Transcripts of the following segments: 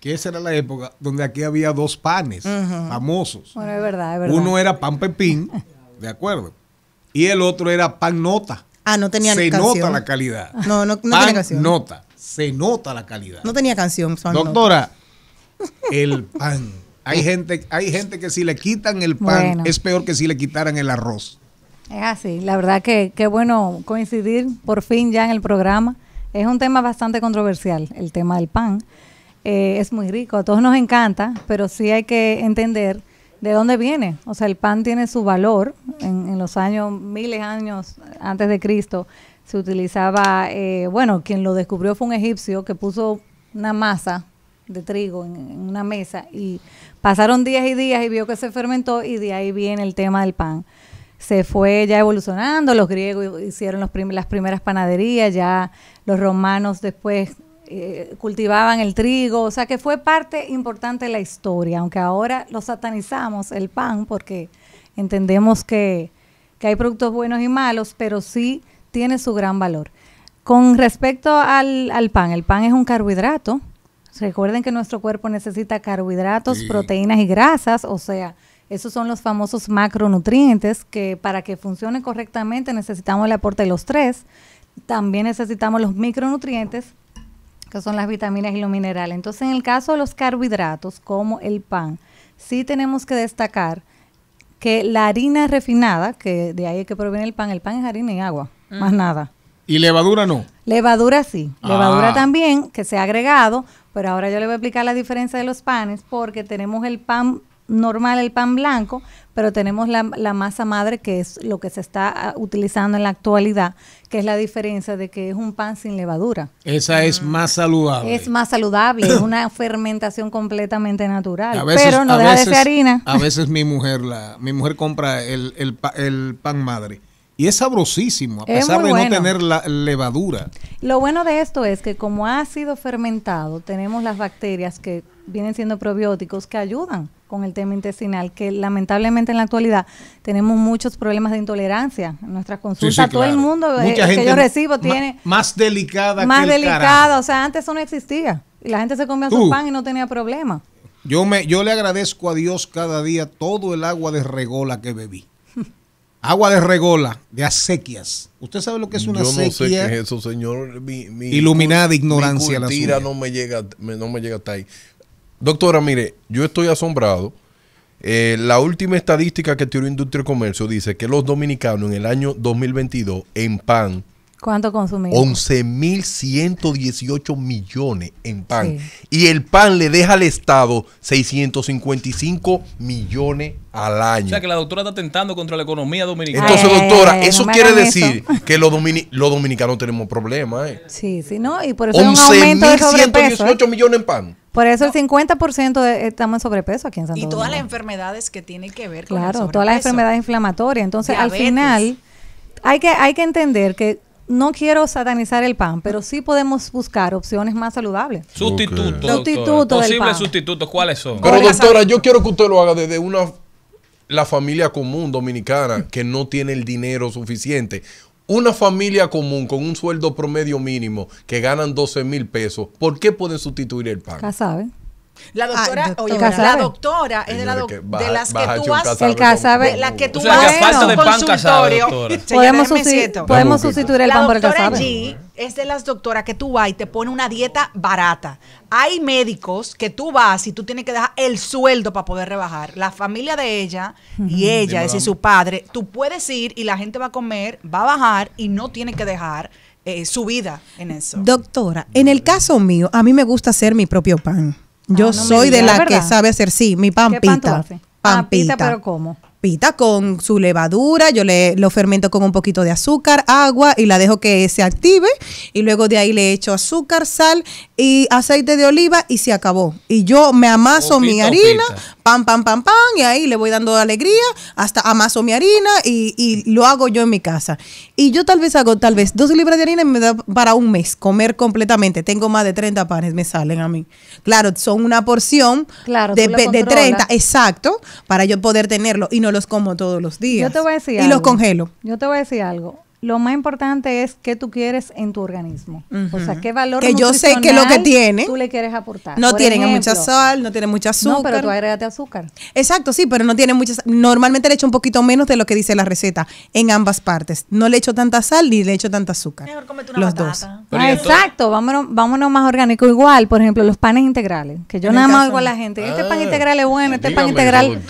que esa era la época donde aquí había dos panes famosos. Bueno, es verdad, es verdad. Uno era pan pepín, ¿de acuerdo? Y el otro era pan nota. Ah, no tenía canción. Se nota la calidad. No, no, no tenía canción. nota. Se nota la calidad. No tenía canción. Doctora, el pan. Hay gente, hay gente que si le quitan el pan es peor que si le quitaran el arroz. Es así. La verdad que bueno coincidir por fin ya en el programa. Es un tema bastante controversial, el tema del pan. Eh, es muy rico, a todos nos encanta, pero sí hay que entender de dónde viene. O sea, el pan tiene su valor. En, los años, miles de años antes de Cristo, se utilizaba, eh, bueno, quien lo descubrió fue un egipcio que puso una masa de trigo en, una mesa y pasaron días y días y vio que se fermentó y de ahí viene el tema del pan. Se fue ya evolucionando, los griegos hicieron las primeras panaderías, ya los romanos después eh, cultivaban el trigo, o sea que fue parte importante de la historia, aunque ahora lo satanizamos, el pan, porque entendemos que, hay productos buenos y malos, pero sí tiene su gran valor. Con respecto al, pan, el pan es un carbohidrato. Recuerden que nuestro cuerpo necesita carbohidratos, proteínas y grasas, o sea, esos son los famosos macronutrientes que para que funcione correctamente necesitamos el aporte de los tres. También necesitamos los micronutrientes que son las vitaminas y los minerales. Entonces, en el caso de los carbohidratos, como el pan, sí tenemos que destacar que la harina refinada, que de ahí es que proviene el pan, el pan es harina y agua, mm. más nada. ¿Y levadura no? Levadura sí, ah. levadura también, que se ha agregado, pero ahora yo le voy a explicar la diferencia de los panes, porque tenemos el pan normal el pan blanco, pero tenemos la, masa madre, que es lo que se está ah, utilizando en la actualidad, que es la diferencia de que es un pan sin levadura. Esa es ah. más saludable. Es más saludable, es una fermentación completamente natural, pero no deja de ser harina. A veces mi mujer, la, mi mujer compra el, pan madre. Y es sabrosísimo, a pesar de no tener la levadura. Lo bueno de esto es que como ha sido fermentado, tenemos las bacterias que vienen siendo probióticos que ayudan con el tema intestinal, que lamentablemente en la actualidad tenemos muchos problemas de intolerancia. En nuestras consultas, todo el mundo eh, que yo recibo tiene... Más delicada Más que el delicada, o sea, antes eso no existía. Y la gente se comía su pan y no tenía problema. Yo, me, yo le agradezco a Dios cada día todo el agua de regola que bebí. Agua de regola, de acequias. ¿Usted sabe lo que es una acequia? Yo no sé qué es eso, señor. Mi, Iluminada ignorancia la suya. no me llega, no me llega hasta ahí. Doctora, mire, yo estoy asombrado. Eh, la última estadística que tiene Industria y Comercio dice que los dominicanos en el año 2022 en pan. ¿Cuánto consumimos? 11.118 millones en pan. Y el pan le deja al Estado 655 millones al año. O sea que la doctora está tentando contra la economía dominicana. Entonces, doctora, eso quiere decir que los, dominicanos tenemos problemas. Eh. Sí, sí, no, y por eso es un aumento de 11.118 ¿eh? millones en pan. Por eso el 50% estamos en sobrepeso aquí en Santo Y todas las enfermedades que tienen que ver con Claro, el sobrepeso. todas las enfermedades inflamatorias. Entonces, al final, hay que, hay que entender que no quiero satanizar el pan, pero sí podemos buscar opciones más saludables. Sustituto, Okay. Sustitutos. Posibles sustitutos, ¿cuáles son? Pero doctora, yo quiero que usted lo haga desde una la familia común dominicana que no tiene el dinero suficiente. Una familia común con un sueldo promedio mínimo que ganan 12 mil pesos, ¿por qué pueden sustituir el pan? Ya saben. La ah, doctora, oye, la doctora es de, las que tú vas, el la que tú vas podemos, sustituir, el pan La doctora allí es de las doctoras que tú vas y te pone una dieta barata. Hay médicos que tú vas y tú tienes que dejar el sueldo para poder rebajar. La familia de ella y ella, es decir, su padre, tú puedes ir y la gente va a comer, va a bajar y no tiene que dejar eh, su vida en eso. Doctora, en el caso mío, a mí me gusta hacer mi propio pan. Yo ah, soy de la que sabe hacer, sí, mi pan pampita pita. Pan, pita, pero ¿cómo? Pita con su levadura, yo le lo fermento con un poquito de azúcar, agua y la dejo que se active y luego de ahí le echo azúcar, sal y aceite de oliva y se acabó. Y yo me amaso mi harina, pam, pam, pam, pam, y ahí le voy dando alegría, hasta amaso mi harina y, lo hago yo en mi casa. Y yo tal vez hago, tal vez, dos libras de harina me da para un mes comer completamente. Tengo más de 30 panes, me salen a mí. Claro, son una porción claro, de, 30, exacto, para yo poder tenerlo y no los como todos los días. Yo te voy a decir Y los congelo. Yo te voy a decir algo lo más importante es qué tú quieres en tu organismo. O sea, qué valor Que yo sé que lo que tiene. Tú le quieres aportar. No tienen mucha sal, no tienen mucha azúcar. No, pero tú agregaste azúcar. Exacto, sí, pero no tiene mucha Normalmente le echo un poquito menos de lo que dice la receta en ambas partes. No le echo tanta sal ni le echo tanta azúcar. Mejor comete una los dos. exacto, vámonos, vámonos más orgánico. Igual, por ejemplo, los panes integrales. Que yo nada más oigo a la gente. Este ah, pan integral es bueno, este pan integral.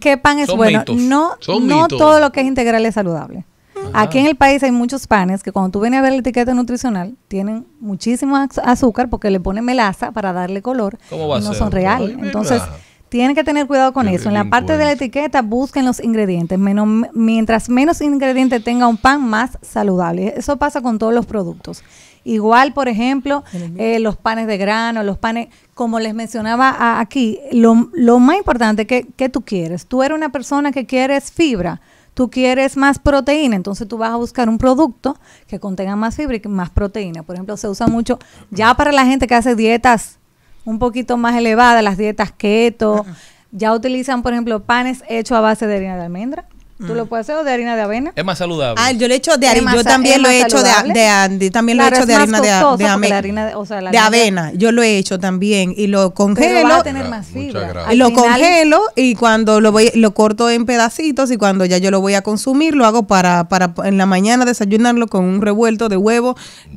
¿qué, pan es bueno? No, no todo lo que es integral es saludable. Aquí en el país hay muchos panes que cuando tú vienes a ver la etiqueta nutricional tienen muchísimo azúcar porque le ponen melaza para darle color y no son reales. Entonces, tienes que tener cuidado con eso. En la parte de la etiqueta busquen los ingredientes. Menos, mientras menos ingredientes tenga un pan, más saludable. Eso pasa con todos los productos. Igual, por ejemplo, eh, los panes de grano, los panes, como les mencionaba aquí, lo, más importante que, que tú quieres. Tú eres una persona que quieres fibra tú quieres más proteína, entonces tú vas a buscar un producto que contenga más fibra y más proteína. Por ejemplo, se usa mucho ya para la gente que hace dietas un poquito más elevadas, las dietas keto, ya utilizan, por ejemplo, panes hechos a base de harina de almendra Tú lo mm. puedes hacer de harina de avena. Es más saludable. Ah, yo le he hecho de harina. Yo también lo he hecho de, de, también lo he hecho de harina de, avena. de avena. Yo lo he hecho también y lo congelo. Va a tener más fibra. Lo congelo y cuando lo voy lo corto en pedacitos y cuando ya yo lo voy a consumir lo hago para para en la mañana desayunarlo con un revuelto de huevo,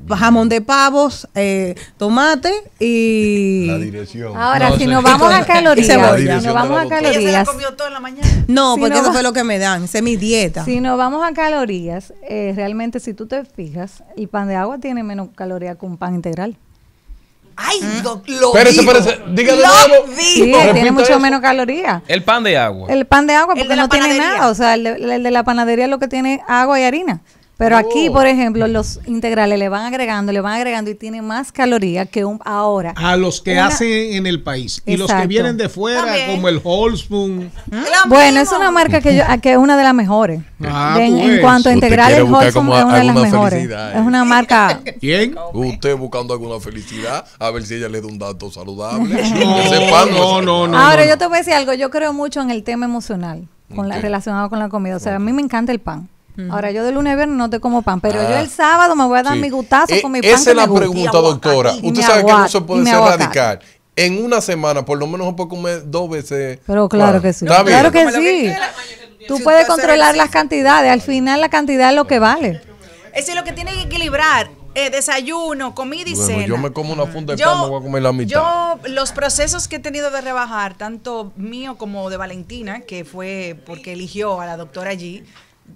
jamón de pavos, eh, tomate y la dirección. Ahora si nos vamos a calorías, nos vamos a calorías. No, porque eso fue lo que me dan mi dieta. Si nos vamos a calorías, eh, realmente si tú te fijas, el pan de agua tiene menos calorías que un pan integral. Ay, ¿Mm? lo, lo digo. tiene mucho menos calorías. El pan de agua. El pan de agua porque no tiene nada. O sea, el de, el de la panadería lo que tiene agua y harina. Pero aquí, oh. por ejemplo, los integrales le van agregando, le van agregando y tiene más calorías que un ahora. A los que hacen en el país. Y los que vienen de fuera, como el Holzboom. ¿Mm? Bueno, es una marca que, que es una de las mejores. Ah, en, pues. cuanto a integrales, es una de las mejores. Es una marca. ¿Quién? Usted buscando alguna felicidad, a ver si ella le da un dato saludable. no, no, no, Ahora, yo te voy a decir algo. Yo creo mucho en el tema emocional relacionado con la comida. O sea, a mí me encanta el pan. Ahora, yo de lunes a viernes no te como pan, pero yo ah, el sábado me voy a dar mi gustazo eh, con mi pan. Esa es la pregunta, doctora. Usted sabe que no se puede ser radical en una semana, por lo menos un poco comer dos veces. Pero claro, que sí. claro que sí. Tú puedes controlar las cantidades. Al final la cantidad es lo que vale. Eso es lo que tiene que equilibrar. Eh, desayuno, comida y cena. Yo me como una funda de pan, voy a comer la mitad. Yo, los procesos que he tenido de rebajar, tanto mío como de Valentina, que fue porque eligió a la doctora allí,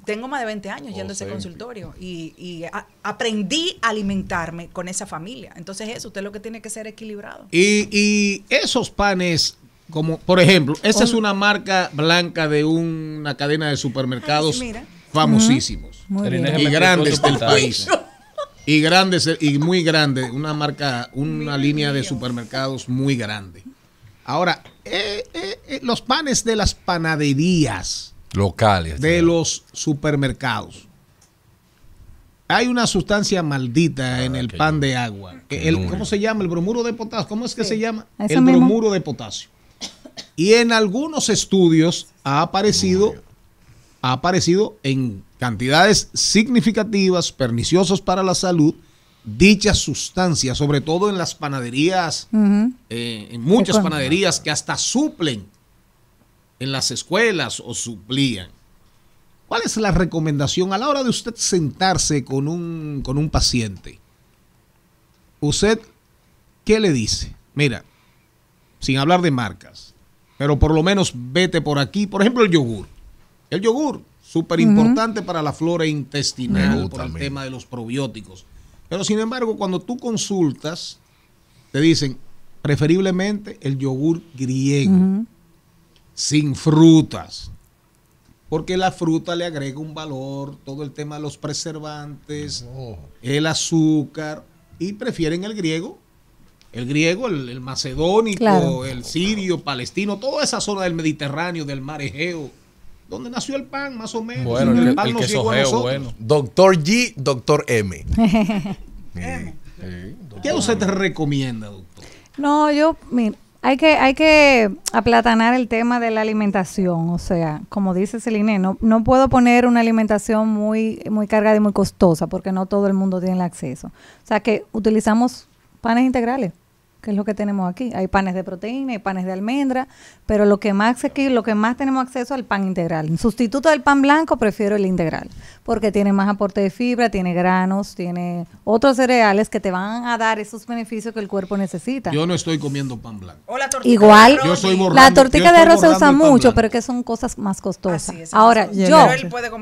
tengo más de 20 años yendo a ese oh, consultorio y, aprendí a alimentarme con esa familia. Entonces eso, usted lo que tiene que ser equilibrado. Y, esos panes, como por ejemplo, esa es una marca blanca de una cadena de supermercados famosísimos Muy y grandes del país. Y grandes y muy grande, una marca, una línea de supermercados muy grande. Ahora, eh, eh, eh, los panes de las panaderías locales de los supermercados. Hay una sustancia maldita ah, en el pan de agua. ¿Cómo se llama? El bromuro de potasio. ¿Cómo es que se llama? el bromuro de potasio. Y en algunos estudios ha aparecido, ha aparecido en cantidades significativas, perniciosas para la salud, dicha sustancia, sobre todo en las panaderías, eh, en muchas panaderías que hasta suplen en las escuelas o suplían. ¿Cuál es la recomendación a la hora de usted sentarse con un, paciente? ¿Usted qué le dice? Mira, sin hablar de marcas, pero por lo menos vete por aquí. Por ejemplo, el yogur. El yogur, súper importante para la flora intestinal, por el tema de los probióticos. Pero sin embargo, cuando tú consultas, te dicen preferiblemente el yogur griego sin frutas. Porque la fruta le agrega un valor, todo el tema de los preservantes, oh. el azúcar, y prefieren el griego. El griego, el, macedónico, el sirio, palestino, toda esa zona del Mediterráneo, del mar Egeo, donde nació el pan, más o menos. Bueno, el, pan bueno. Doctor G, doctor M. M. ¿Qué usted te recomienda, doctor? No, yo, mira, hay que, hay que aplatanar el tema de la alimentación, o sea, como dice Celine, no, no puedo poner una alimentación muy, muy cargada y muy costosa porque no todo el mundo tiene el acceso. O sea, que utilizamos panes integrales, ¿Qué es lo que tenemos aquí. Hay panes de proteína, hay panes de almendra, pero lo que más aquí, lo que más tenemos acceso es al pan integral. sustituto del pan blanco, prefiero el integral, porque tiene más aporte de fibra, tiene granos, tiene otros cereales que te van a dar esos beneficios que el cuerpo necesita. Yo no estoy comiendo pan blanco. Igual, la tortilla de arroz se usa mucho, pero que son cosas más costosas. Ah, Ahora, yo,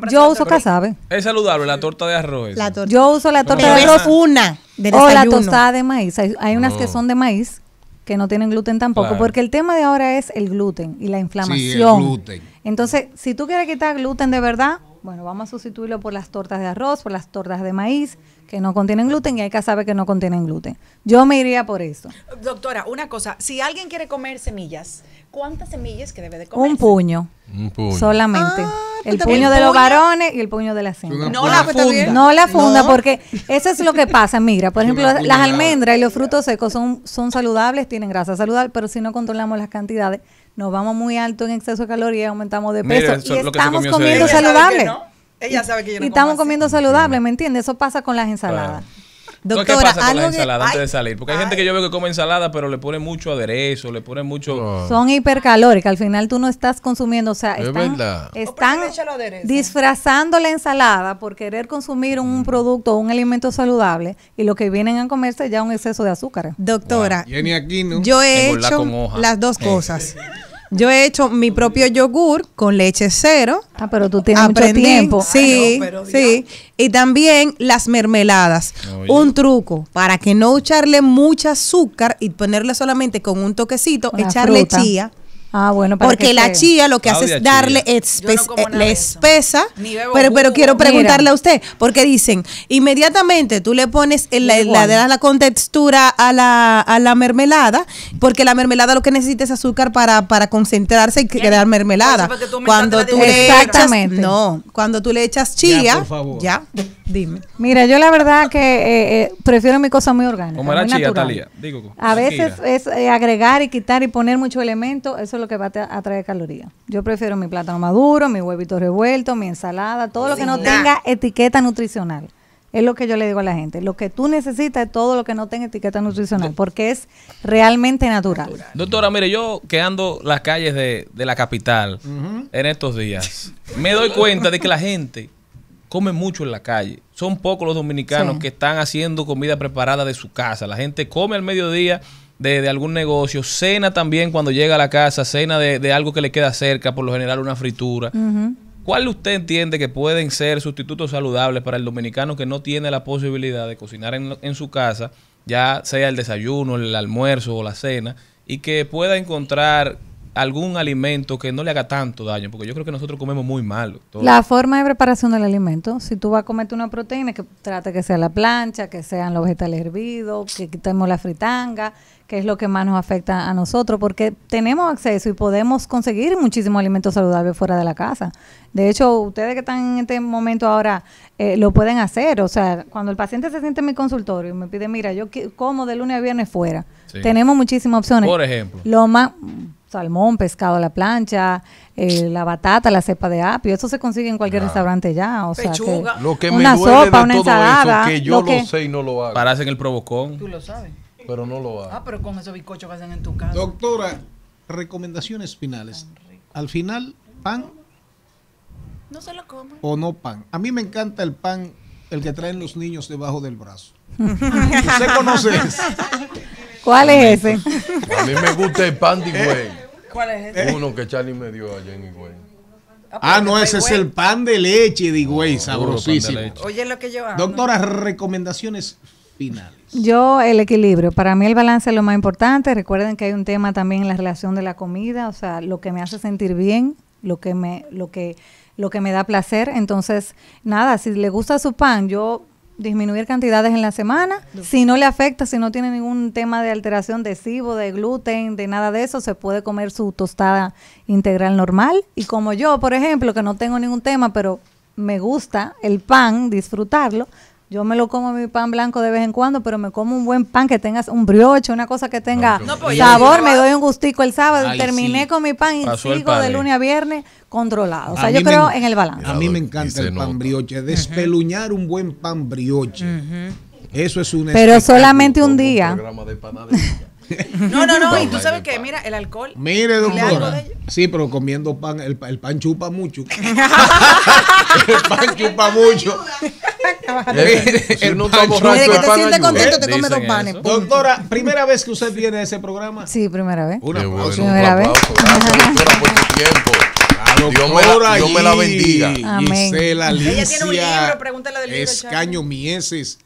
yo uso casabe. Es saludable la torta de arroz. Yo uso la torta de arroz una o la tostada de maíz. Hay, unas que son de maíz que no tienen gluten tampoco, porque el tema de ahora es el gluten y la inflamación. Sí, gluten. Entonces, si tú quieres quitar gluten de verdad, bueno, vamos a sustituirlo por las tortas de arroz, por las tortas de maíz, que no contienen gluten y hay que saber que no contienen gluten. Yo me iría por eso. Doctora, una cosa, si alguien quiere comer semillas, ¿cuántas semillas que debe de comer? Un puño. Un puño. Solamente. Ah, pues el puño de los varones y el puño de la semilla. Pues, no la funda. No la funda, porque eso es lo que pasa. Mira, por ejemplo, las almendras y los frutos secos son, son saludables, tienen grasa saludable, pero si no controlamos las cantidades, nos vamos muy alto en exceso de calorías, aumentamos de peso y estamos comiendo saludable. Ella sabe que y estamos comiendo saludable, ¿me entiendes? Eso pasa con las ensaladas. Doctora, ¿Qué pasa con las antes de salir? Porque hay gente que yo veo que come ensalada, pero le pone mucho aderezo, le pone mucho... Son hipercalóricas, al final tú no estás consumiendo, o sea, están, están disfrazando la ensalada por querer consumir un, mm. producto o un alimento saludable y lo que vienen a comerse ya un exceso de azúcar. Doctora, yo he hecho las dos eh. cosas. Yo he hecho mi propio yogur con leche cero. Ah, pero tú tienes mucho tiempo. Sí, sí. Y también las mermeladas. Un truco para que no echarle mucha azúcar y ponerle solamente con un toquecito, echarle chía Ah, bueno, Porque la chía lo que hace es darle eh, espesa. Pero, pero quiero preguntarle a usted, porque dicen, inmediatamente tú le pones, el, la, la, la, contextura a la, a la mermelada, porque la mermelada lo que necesita es azúcar para, para concentrarse y crear mermelada. cuando tú le echas, no, cuando tú le echas chía, ya, dime. Mira, yo la verdad que eh, eh, prefiero mi cosa muy orgánica. Como la a veces es agregar y quitar y poner mucho elemento, eso lo que va a traer calorías. Yo prefiero mi plátano maduro, mi huevito revuelto, mi ensalada, todo lo que no tenga etiqueta nutricional. Es lo que yo le digo a la gente. Lo que tú necesitas es todo lo que no tenga etiqueta nutricional, porque es realmente natural. Doctora, mire, yo que ando las calles de, la capital en estos días, me doy cuenta de que la gente come mucho en la calle. Son pocos los dominicanos que están haciendo comida preparada de su casa. La gente come al mediodía de, de, algún negocio, cena también cuando llega a la casa, cena de, de algo que le queda cerca, por lo general una fritura. ¿Cuál usted entiende que pueden ser sustitutos saludables para el dominicano que no tiene la posibilidad de cocinar en, en su casa, ya sea el desayuno, el almuerzo o la cena, y que pueda encontrar algún alimento que no le haga tanto daño, porque yo creo que nosotros comemos muy mal. La forma de preparación del alimento, si tú vas a comerte una proteína, que trate que sea la plancha, que sean los vegetales hervidos, que quitemos la fritanga, que es lo que más nos afecta a nosotros, porque tenemos acceso y podemos conseguir muchísimos alimentos saludables fuera de la casa. De hecho, ustedes que están en este momento ahora eh, lo pueden hacer. O sea, cuando el paciente se siente en mi consultorio y me pide, mira, yo como de lunes a viernes fuera tenemos muchísimas opciones. Por ejemplo. Lo salmón, pescado a la plancha, eh, la batata, la cepa de apio, eso se consigue en cualquier restaurante ya, o sea, lo que me una sopa, una ensalada, eso, que yo lo, sé y no lo hago. Para hacer el provocón. Tú lo sabes. Pero no lo hago. Ah, pero con esos bizcochos que hacen en tu casa. Doctora, recomendaciones finales. Al final, pan no se lo O no pan. A mí me encanta el pan, el que traen los niños debajo del brazo. ¿Usted conoce ¿Cuál es ese? A mí me gusta el de güey. ¿Cuál es ese? Uno que Charlie me dio allá en güey. Ah, ah, no, ese es el pan de leche de güey, sabrosísimo. Doctora, recomendaciones finales. Yo, el equilibrio. Para mí el balance es lo más importante. Recuerden que hay un tema también en la relación de la comida, o sea, lo que me hace sentir bien, lo que me, lo que, lo que me da placer. Entonces, nada, si le gusta su pan, yo disminuir cantidades en la semana. Si no le afecta, si no tiene ningún tema de alteración de cibo, de gluten, de nada de eso, se puede comer su tostada integral normal. Y como yo, por ejemplo, que no tengo ningún tema, pero me gusta el pan, disfrutarlo, yo me lo como mi pan blanco de vez en cuando, pero me como un buen pan que tenga un brioche, una cosa que tenga sabor, me doy un gustico el sábado, terminé con mi pan y sigo de lunes a viernes controlado. O sea, yo creo en el balance. A mí me encanta el pan brioche, despeluñar un buen pan brioche. Eso es un Pero solamente un día. No, no, no. y tú sabes que, mira, el alcohol. Mire, doctora. Sí, pero comiendo pan, el, pan chupa mucho. el pan chupa mucho. número de Mire que te sientes contento, te come dos panes. Pues. Doctora, ¿primera vez que usted viene a ese programa? Sí, primera vez. Una una Vez. Gracias, doctora, por su tiempo. Dios, me la, me la bendiga. Amén. Ella tiene un libro, pregúntale del libro. Escaño Mieses.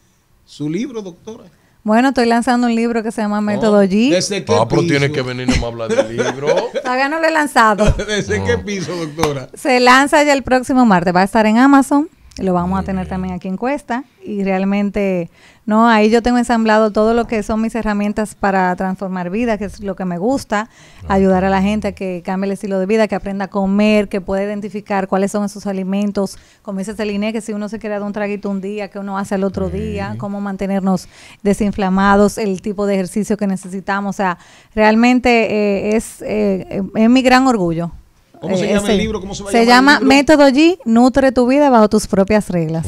Su libro, doctora. Bueno, estoy lanzando un libro que se llama oh, Método G. ¿Desde qué ah, pero tiene que venir a hablar del libro. Todavía no lo he lanzado. ¿Desde qué ah. piso, doctora? Se lanza ya el próximo martes. Va a estar en Amazon. Lo vamos a tener también aquí en Cuesta. Y realmente, no, ahí yo tengo ensamblado todo lo que son mis herramientas para transformar vida, que es lo que me gusta, ayudar a la gente a que cambie el estilo de vida, que aprenda a comer, que pueda identificar cuáles son esos alimentos. Como dice línea que si uno se queda de un traguito un día, que uno hace el otro día, cómo mantenernos desinflamados, el tipo de ejercicio que necesitamos. O sea, realmente eh, es, eh, eh, es mi gran orgullo ¿Cómo se eh, llama el libro? se, llama Método G, Nutre tu vida bajo tus propias reglas.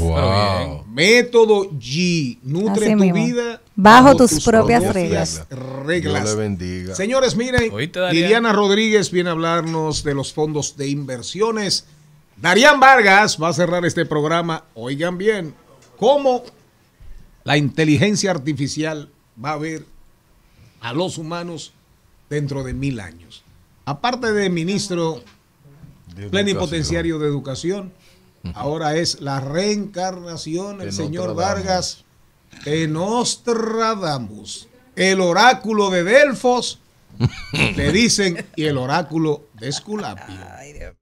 Método G, Nutre tu vida bajo, tus, propias, reglas. reglas. Dios le bendiga. Señores, miren, Liliana Rodríguez viene a hablarnos de los fondos de inversiones. Darían Vargas va a cerrar este programa. Oigan bien, ¿cómo la inteligencia artificial va a ver a los humanos dentro de mil años? Aparte de ministro plenipotenciario de educación. Ahora es la reencarnación, el señor Vargas, nos Nostradamus, el oráculo de Delfos, le dicen, y el oráculo de Esculapio.